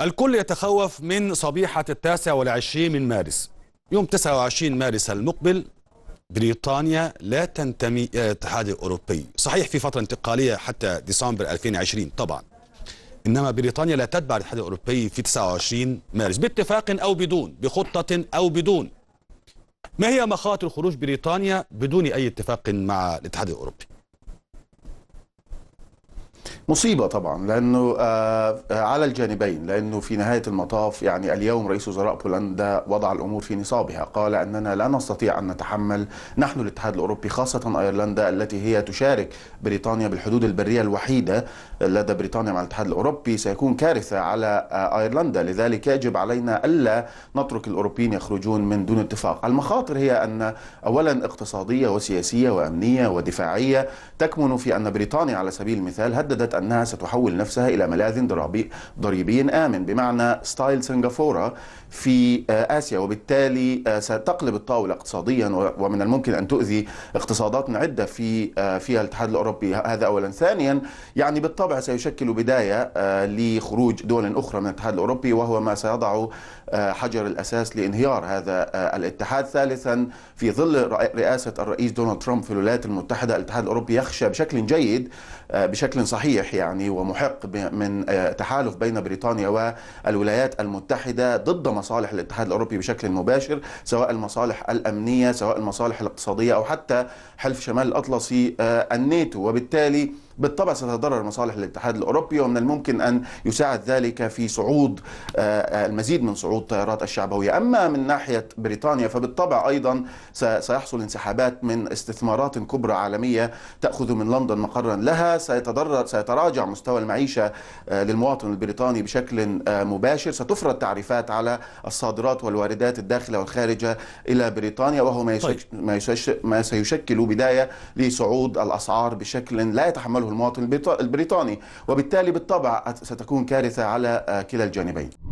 الكل يتخوف من صبيحة التاسع والعشرين من مارس يوم 29 مارس المقبل بريطانيا لا تنتمي إلى الاتحاد الأوروبي صحيح في فترة انتقالية حتى ديسمبر 2020 طبعا إنما بريطانيا لا تتبع الاتحاد الأوروبي في 29 مارس باتفاق أو بدون بخطة أو بدون ما هي مخاطر خروج بريطانيا بدون أي اتفاق مع الاتحاد الأوروبي مصيبه طبعا لانه آه، آه، على الجانبين لانه في نهايه المطاف يعني اليوم رئيس وزراء بولندا وضع الامور في نصابها قال اننا لا نستطيع ان نتحمل نحن الاتحاد الاوروبي خاصه ايرلندا التي هي تشارك بريطانيا بالحدود البريه الوحيده لدى بريطانيا مع الاتحاد الاوروبي سيكون كارثه على آه، ايرلندا لذلك يجب علينا الا نترك الاوروبيين يخرجون من دون اتفاق المخاطر هي ان اولا اقتصاديه وسياسيه وامنيه ودفاعيه تكمن في ان بريطانيا على سبيل المثال هددت أنها ستحول نفسها إلى ملاذ ضريبي آمن بمعنى ستايل سنغافورة في آه، آسيا وبالتالي آه، ستقلب الطاولة اقتصاديا ومن الممكن أن تؤذي اقتصادات عدة في آه، فيها الاتحاد الأوروبي هذا أولا ثانيا يعني بالطبع سيشكل بداية لخروج دول أخرى من الاتحاد الأوروبي وهو ما سيضع حجر الأساس لانهيار هذا الاتحاد ثالثا في ظل رئاسة الرئيس دونالد ترامب في الولايات المتحدة الاتحاد الأوروبي يخشى بشكل جيد بشكل صحيح واضح يعني ومحق من آه، تحالف بين بريطانيا والولايات المتحدة ضد مصالح الاتحاد الأوروبي بشكل مباشر سواء المصالح الأمنية سواء المصالح الاقتصادية أو حتى حلف شمال الأطلسي آه، الناتو وبالتالي بالطبع ستتضرر مصالح الاتحاد الاوروبي ومن الممكن ان يساعد ذلك في صعود آه، آه، المزيد من صعود طيارات الشعبويه، اما من ناحيه بريطانيا فبالطبع ايضا سيحصل انسحابات من استثمارات كبرى عالميه تاخذ من لندن مقرا لها، سيتضرر سيتراجع مستوى المعيشه آه، للمواطن البريطاني بشكل مباشر، ستفرض تعريفات على الصادرات والواردات الداخله والخارجه الى بريطانيا وهو ما, يشك... طيب. ما, يشك... ما سيشكل بدايه لصعود الاسعار بشكل لا يتحمله يواجهه المواطن البريطاني وبالتالي بالطبع ستكون كارثة على آه، كلا الجانبين